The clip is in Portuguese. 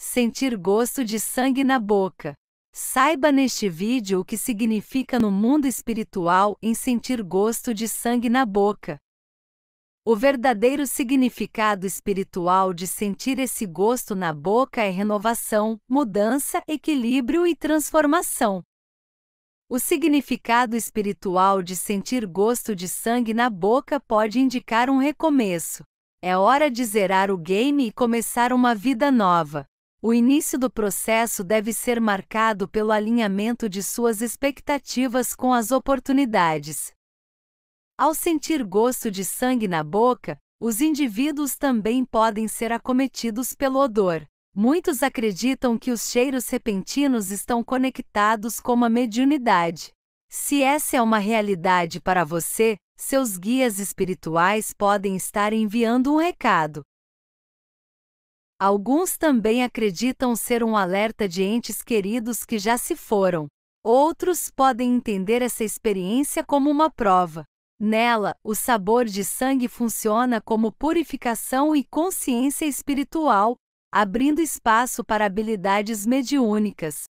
Sentir gosto de sangue na boca. Saiba neste vídeo o que significa no mundo espiritual em sentir gosto de sangue na boca. O verdadeiro significado espiritual de sentir esse gosto na boca é renovação, mudança, equilíbrio e transformação. O significado espiritual de sentir gosto de sangue na boca pode indicar um recomeço. É hora de zerar o game e começar uma vida nova. O início do processo deve ser marcado pelo alinhamento de suas expectativas com as oportunidades. Ao sentir gosto de sangue na boca, os indivíduos também podem ser acometidos pelo odor. Muitos acreditam que os cheiros repentinos estão conectados com a mediunidade. Se essa é uma realidade para você, seus guias espirituais podem estar enviando um recado. Alguns também acreditam ser um alerta de entes queridos que já se foram. Outros podem entender essa experiência como uma prova. Nela, o sabor de sangue funciona como purificação e consciência espiritual, abrindo espaço para habilidades mediúnicas.